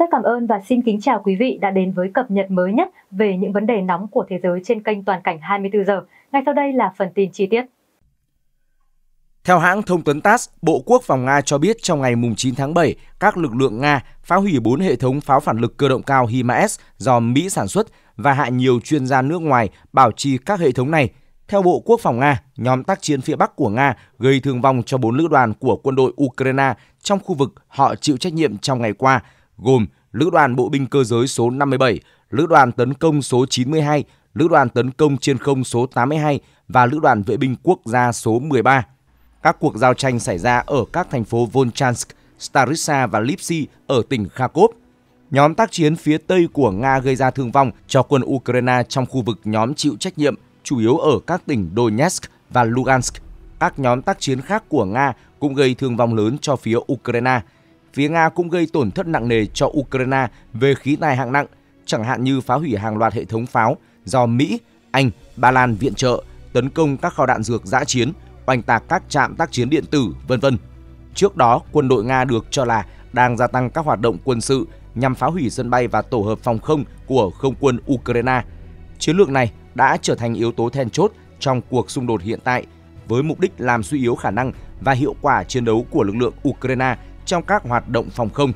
Rất cảm ơn và xin kính chào quý vị đã đến với cập nhật mới nhất về những vấn đề nóng của thế giới trên kênh Toàn cảnh 24 giờ. Ngay sau đây là phần tin chi tiết. Theo hãng thông tấn TASS, Bộ Quốc phòng Nga cho biết trong ngày 9 tháng 7, các lực lượng Nga phá hủy 4 hệ thống pháo phản lực cơ động cao HIMARS do Mỹ sản xuất và hạ nhiều chuyên gia nước ngoài bảo trì các hệ thống này. Theo Bộ Quốc phòng Nga, nhóm tác chiến phía Bắc của Nga gây thương vong cho 4 lữ đoàn của quân đội Ukraine trong khu vực họ chịu trách nhiệm trong ngày qua – gồm Lữ đoàn Bộ binh Cơ giới số 57, Lữ đoàn Tấn công số 92, Lữ đoàn Tấn công trên không số 82 và Lữ đoàn Vệ binh Quốc gia số 13. Các cuộc giao tranh xảy ra ở các thành phố Volchansk, Staritsa và Lipsi ở tỉnh Kharkov. Nhóm tác chiến phía Tây của Nga gây ra thương vong cho quân Ukraine trong khu vực nhóm chịu trách nhiệm, chủ yếu ở các tỉnh Donetsk và Lugansk. Các nhóm tác chiến khác của Nga cũng gây thương vong lớn cho phía Ukraine – phía Nga cũng gây tổn thất nặng nề cho Ukraine về khí tài hạng nặng, chẳng hạn như phá hủy hàng loạt hệ thống pháo do Mỹ, Anh, Ba Lan viện trợ, tấn công các kho đạn dược giã chiến, oanh tạc các trạm tác chiến điện tử, vân vân. Trước đó, quân đội Nga được cho là đang gia tăng các hoạt động quân sự nhằm phá hủy sân bay và tổ hợp phòng không của không quân Ukraine. Chiến lược này đã trở thành yếu tố then chốt trong cuộc xung đột hiện tại với mục đích làm suy yếu khả năng và hiệu quả chiến đấu của lực lượng Ukraine trong các hoạt động phòng không.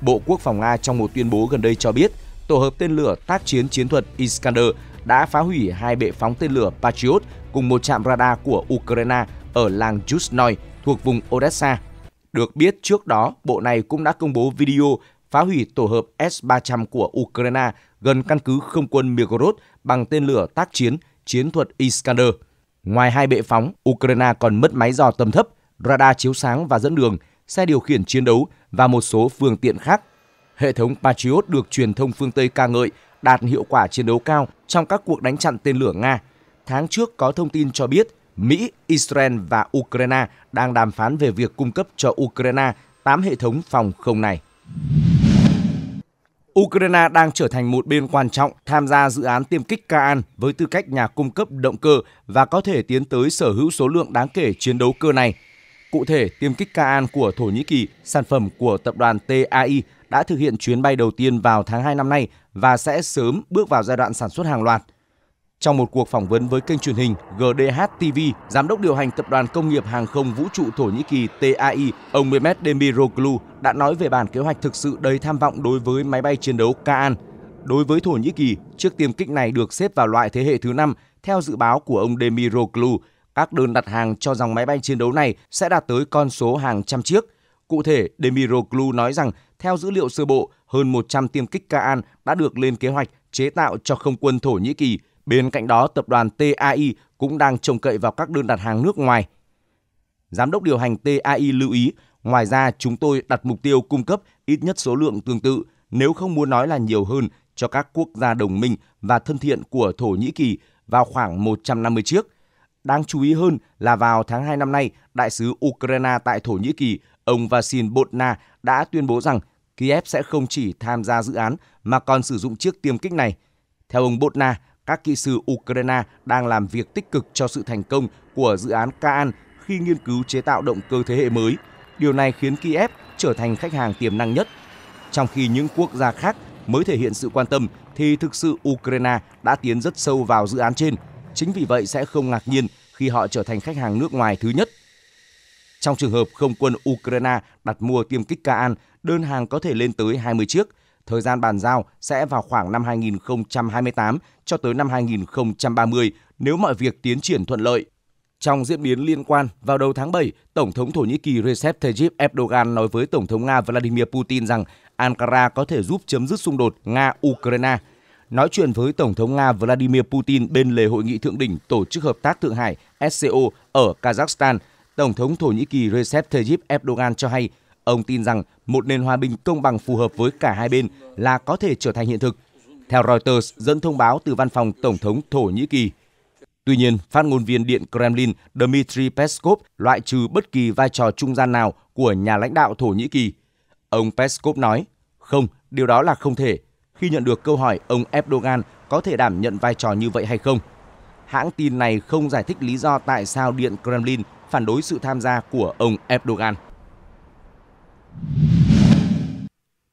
Bộ Quốc phòng Nga trong một tuyên bố gần đây cho biết, tổ hợp tên lửa tác chiến chiến thuật Iskander đã phá hủy hai bệ phóng tên lửa Patriot cùng một trạm radar của Ukraine ở làng Yuzhnoy thuộc vùng Odessa. Được biết trước đó, bộ này cũng đã công bố video phá hủy tổ hợp S-300 của Ukraine gần căn cứ không quân Mirgorod bằng tên lửa tác chiến chiến thuật Iskander. Ngoài hai bệ phóng, Ukraine còn mất máy dò tầm thấp, radar chiếu sáng và dẫn đường – xe điều khiển chiến đấu và một số phương tiện khác. Hệ thống Patriot được truyền thông phương Tây ca ngợi đạt hiệu quả chiến đấu cao trong các cuộc đánh chặn tên lửa Nga. Tháng trước có thông tin cho biết Mỹ, Israel và Ukraine đang đàm phán về việc cung cấp cho Ukraine 8 hệ thống phòng không này. Ukraine đang trở thành một bên quan trọng tham gia dự án tiêm kích Kaan với tư cách nhà cung cấp động cơ và có thể tiến tới sở hữu số lượng đáng kể chiến đấu cơ này Cụ thể, tiêm kích Kaan của Thổ Nhĩ Kỳ, sản phẩm của tập đoàn TAI đã thực hiện chuyến bay đầu tiên vào tháng 2 năm nay và sẽ sớm bước vào giai đoạn sản xuất hàng loạt. Trong một cuộc phỏng vấn với kênh truyền hình GDH TV, giám đốc điều hành tập đoàn công nghiệp hàng không vũ trụ Thổ Nhĩ Kỳ TAI, ông Mehmet Demiroglu đã nói về bản kế hoạch thực sự đầy tham vọng đối với máy bay chiến đấu Kaan. Đối với Thổ Nhĩ Kỳ, chiếc tiêm kích này được xếp vào loại thế hệ thứ 5 theo dự báo của ông Demiroglu các đơn đặt hàng cho dòng máy bay chiến đấu này sẽ đạt tới con số hàng trăm chiếc. Cụ thể, Demiroglu nói rằng theo dữ liệu sơ bộ, hơn 100 tiêm kích Kaan đã được lên kế hoạch chế tạo cho không quân Thổ Nhĩ Kỳ. Bên cạnh đó, tập đoàn TAI cũng đang trông cậy vào các đơn đặt hàng nước ngoài. Giám đốc điều hành TAI lưu ý, ngoài ra chúng tôi đặt mục tiêu cung cấp ít nhất số lượng tương tự, nếu không muốn nói là nhiều hơn, cho các quốc gia đồng minh và thân thiện của Thổ Nhĩ Kỳ vào khoảng 150 chiếc – Đáng chú ý hơn là vào tháng 2 năm nay, đại sứ Ukraine tại Thổ Nhĩ Kỳ, ông Vasin Botna đã tuyên bố rằng Kiev sẽ không chỉ tham gia dự án mà còn sử dụng chiếc tiêm kích này. Theo ông Botna, các kỹ sư Ukraine đang làm việc tích cực cho sự thành công của dự án Kaan khi nghiên cứu chế tạo động cơ thế hệ mới. Điều này khiến Kiev trở thành khách hàng tiềm năng nhất. Trong khi những quốc gia khác mới thể hiện sự quan tâm thì thực sự Ukraine đã tiến rất sâu vào dự án trên – Chính vì vậy sẽ không ngạc nhiên khi họ trở thành khách hàng nước ngoài thứ nhất. Trong trường hợp không quân Ukraine đặt mua tiêm kích Kaan, đơn hàng có thể lên tới 20 chiếc. Thời gian bàn giao sẽ vào khoảng năm 2028 cho tới năm 2030 nếu mọi việc tiến triển thuận lợi. Trong diễn biến liên quan, vào đầu tháng 7, Tổng thống Thổ Nhĩ Kỳ Recep Tayyip Erdogan nói với Tổng thống Nga Vladimir Putin rằng Ankara có thể giúp chấm dứt xung đột Nga-Ukraine – nói chuyện với Tổng thống Nga Vladimir Putin bên lề hội nghị thượng đỉnh Tổ chức Hợp tác Thượng Hải SCO ở Kazakhstan, Tổng thống Thổ Nhĩ Kỳ Recep Tayyip Erdogan cho hay ông tin rằng một nền hòa bình công bằng phù hợp với cả hai bên là có thể trở thành hiện thực. Theo Reuters, dẫn thông báo từ văn phòng Tổng thống Thổ Nhĩ Kỳ. Tuy nhiên, phát ngôn viên Điện Kremlin Dmitry Peskov loại trừ bất kỳ vai trò trung gian nào của nhà lãnh đạo Thổ Nhĩ Kỳ. Ông Peskov nói, không, điều đó là không thể, khi nhận được câu hỏi ông Erdogan có thể đảm nhận vai trò như vậy hay không. Hãng tin này không giải thích lý do tại sao Điện Kremlin phản đối sự tham gia của ông Erdogan.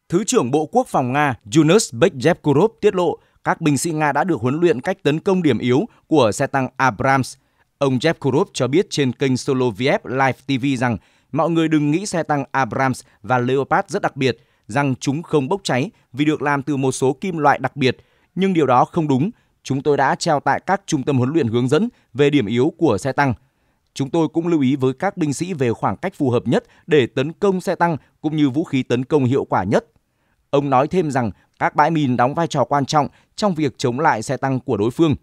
Thứ trưởng Bộ Quốc phòng Nga Yunus Bekyevkurov tiết lộ các binh sĩ Nga đã được huấn luyện cách tấn công điểm yếu của xe tăng Abrams. Ông Jevkurov cho biết trên kênh Soloviev Live TV rằng mọi người đừng nghĩ xe tăng Abrams và Leopard rất đặc biệt – rằng chúng không bốc cháy vì được làm từ một số kim loại đặc biệt, nhưng điều đó không đúng. Chúng tôi đã treo tại các trung tâm huấn luyện hướng dẫn về điểm yếu của xe tăng. Chúng tôi cũng lưu ý với các binh sĩ về khoảng cách phù hợp nhất để tấn công xe tăng cũng như vũ khí tấn công hiệu quả nhất. Ông nói thêm rằng các bãi mìn đóng vai trò quan trọng trong việc chống lại xe tăng của đối phương.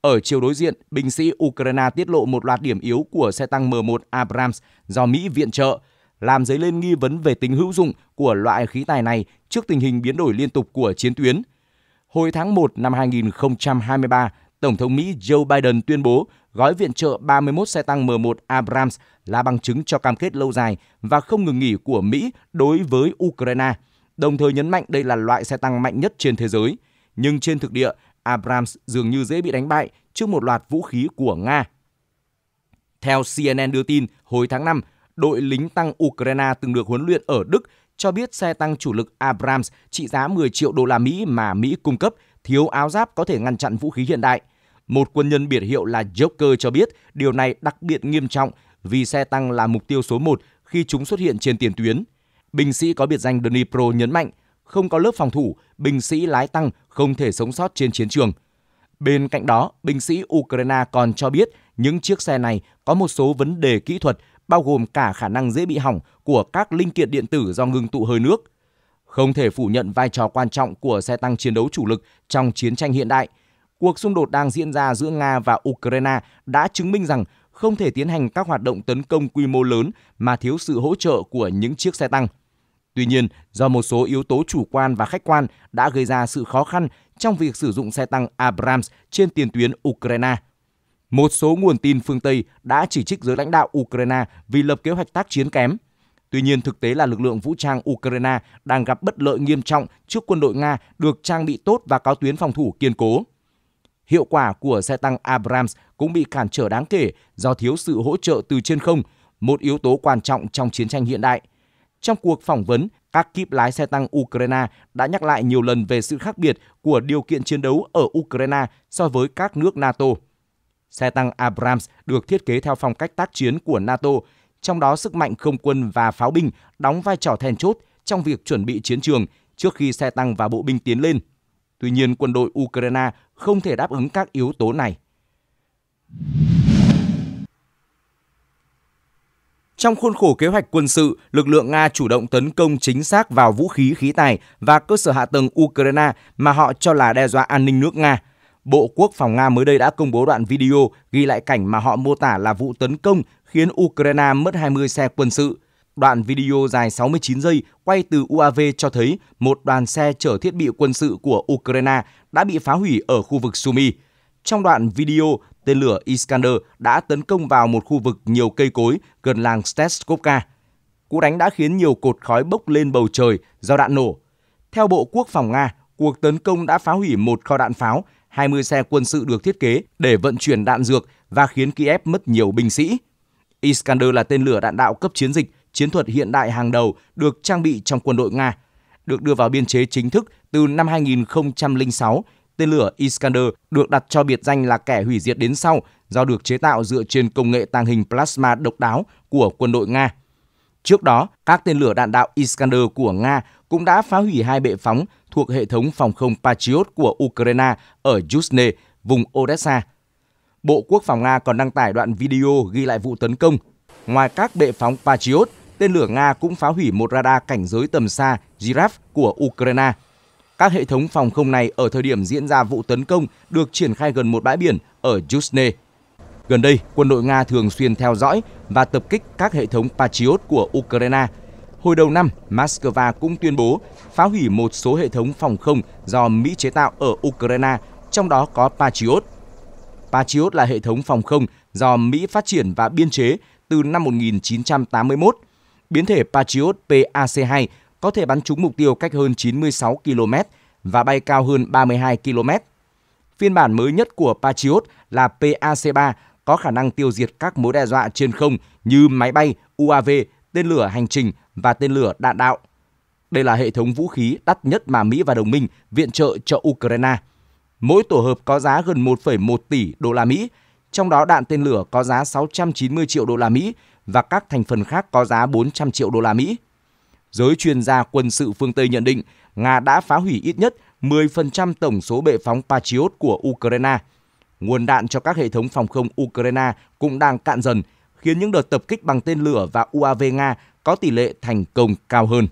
Ở chiều đối diện, binh sĩ Ukraine tiết lộ một loạt điểm yếu của xe tăng M1 Abrams do Mỹ viện trợ – làm dấy lên nghi vấn về tính hữu dụng của loại khí tài này trước tình hình biến đổi liên tục của chiến tuyến. Hồi tháng 1 năm 2023, Tổng thống Mỹ Joe Biden tuyên bố gói viện trợ 31 xe tăng M1 Abrams là bằng chứng cho cam kết lâu dài và không ngừng nghỉ của Mỹ đối với Ukraine, đồng thời nhấn mạnh đây là loại xe tăng mạnh nhất trên thế giới. Nhưng trên thực địa, Abrams dường như dễ bị đánh bại trước một loạt vũ khí của Nga. Theo CNN đưa tin, hồi tháng 5, đội lính tăng Ukraine từng được huấn luyện ở Đức cho biết xe tăng chủ lực Abrams trị giá 10 triệu đô la Mỹ mà Mỹ cung cấp thiếu áo giáp có thể ngăn chặn vũ khí hiện đại. Một quân nhân biệt hiệu là Joker cho biết điều này đặc biệt nghiêm trọng vì xe tăng là mục tiêu số 1 khi chúng xuất hiện trên tiền tuyến. Binh sĩ có biệt danh Dnipro nhấn mạnh, không có lớp phòng thủ, binh sĩ lái tăng không thể sống sót trên chiến trường. Bên cạnh đó, binh sĩ Ukraine còn cho biết những chiếc xe này có một số vấn đề kỹ thuật bao gồm cả khả năng dễ bị hỏng của các linh kiện điện tử do ngưng tụ hơi nước. Không thể phủ nhận vai trò quan trọng của xe tăng chiến đấu chủ lực trong chiến tranh hiện đại. Cuộc xung đột đang diễn ra giữa Nga và Ukraine đã chứng minh rằng không thể tiến hành các hoạt động tấn công quy mô lớn mà thiếu sự hỗ trợ của những chiếc xe tăng. Tuy nhiên, do một số yếu tố chủ quan và khách quan đã gây ra sự khó khăn trong việc sử dụng xe tăng Abrams trên tiền tuyến Ukraine. Một số nguồn tin phương Tây đã chỉ trích giới lãnh đạo Ukraine vì lập kế hoạch tác chiến kém. Tuy nhiên, thực tế là lực lượng vũ trang Ukraine đang gặp bất lợi nghiêm trọng trước quân đội Nga được trang bị tốt và có tuyến phòng thủ kiên cố. Hiệu quả của xe tăng Abrams cũng bị cản trở đáng kể do thiếu sự hỗ trợ từ trên không, một yếu tố quan trọng trong chiến tranh hiện đại. Trong cuộc phỏng vấn, các kíp lái xe tăng Ukraine đã nhắc lại nhiều lần về sự khác biệt của điều kiện chiến đấu ở Ukraine so với các nước NATO xe tăng Abrams được thiết kế theo phong cách tác chiến của NATO, trong đó sức mạnh không quân và pháo binh đóng vai trò then chốt trong việc chuẩn bị chiến trường trước khi xe tăng và bộ binh tiến lên. Tuy nhiên, quân đội Ukraine không thể đáp ứng các yếu tố này. Trong khuôn khổ kế hoạch quân sự, lực lượng Nga chủ động tấn công chính xác vào vũ khí khí tài và cơ sở hạ tầng Ukraine mà họ cho là đe dọa an ninh nước Nga – Bộ Quốc phòng Nga mới đây đã công bố đoạn video ghi lại cảnh mà họ mô tả là vụ tấn công khiến Ukraine mất 20 xe quân sự. Đoạn video dài 69 giây quay từ UAV cho thấy một đoàn xe chở thiết bị quân sự của Ukraine đã bị phá hủy ở khu vực Sumy. Trong đoạn video, tên lửa Iskander đã tấn công vào một khu vực nhiều cây cối gần làng Stetskovka. Cú đánh đã khiến nhiều cột khói bốc lên bầu trời do đạn nổ. Theo Bộ Quốc phòng Nga, cuộc tấn công đã phá hủy một kho đạn pháo, 20 xe quân sự được thiết kế để vận chuyển đạn dược và khiến Kiev mất nhiều binh sĩ. Iskander là tên lửa đạn đạo cấp chiến dịch, chiến thuật hiện đại hàng đầu được trang bị trong quân đội Nga. Được đưa vào biên chế chính thức từ năm 2006, tên lửa Iskander được đặt cho biệt danh là kẻ hủy diệt đến sau do được chế tạo dựa trên công nghệ tàng hình plasma độc đáo của quân đội Nga. Trước đó, các tên lửa đạn đạo Iskander của Nga cũng đã phá hủy hai bệ phóng thuộc hệ thống phòng không Patriot của Ukraine ở Yuzne, vùng Odessa. Bộ Quốc phòng Nga còn đăng tải đoạn video ghi lại vụ tấn công. Ngoài các bệ phóng Patriot, tên lửa Nga cũng phá hủy một radar cảnh giới tầm xa Giraffe của Ukraine. Các hệ thống phòng không này ở thời điểm diễn ra vụ tấn công được triển khai gần một bãi biển ở Yuzne. Gần đây, quân đội Nga thường xuyên theo dõi và tập kích các hệ thống Patriot của Ukraine – Hồi đầu năm, Moscow cũng tuyên bố phá hủy một số hệ thống phòng không do Mỹ chế tạo ở Ukraine, trong đó có Patriot. Patriot là hệ thống phòng không do Mỹ phát triển và biên chế từ năm 1981. Biến thể Patriot PAC-2 có thể bắn trúng mục tiêu cách hơn 96 km và bay cao hơn 32 km. Phiên bản mới nhất của Patriot là PAC-3 có khả năng tiêu diệt các mối đe dọa trên không như máy bay, UAV, tên lửa hành trình và tên lửa đạn đạo. Đây là hệ thống vũ khí đắt nhất mà Mỹ và đồng minh viện trợ cho Ukraine. Mỗi tổ hợp có giá gần 1,1 tỷ đô la Mỹ, trong đó đạn tên lửa có giá 690 triệu đô la Mỹ và các thành phần khác có giá 400 triệu đô la Mỹ. Giới chuyên gia quân sự phương Tây nhận định Nga đã phá hủy ít nhất 10% tổng số bệ phóng Patriot của Ukraine. Nguồn đạn cho các hệ thống phòng không Ukraine cũng đang cạn dần, khiến những đợt tập kích bằng tên lửa và UAV Nga có tỷ lệ thành công cao hơn.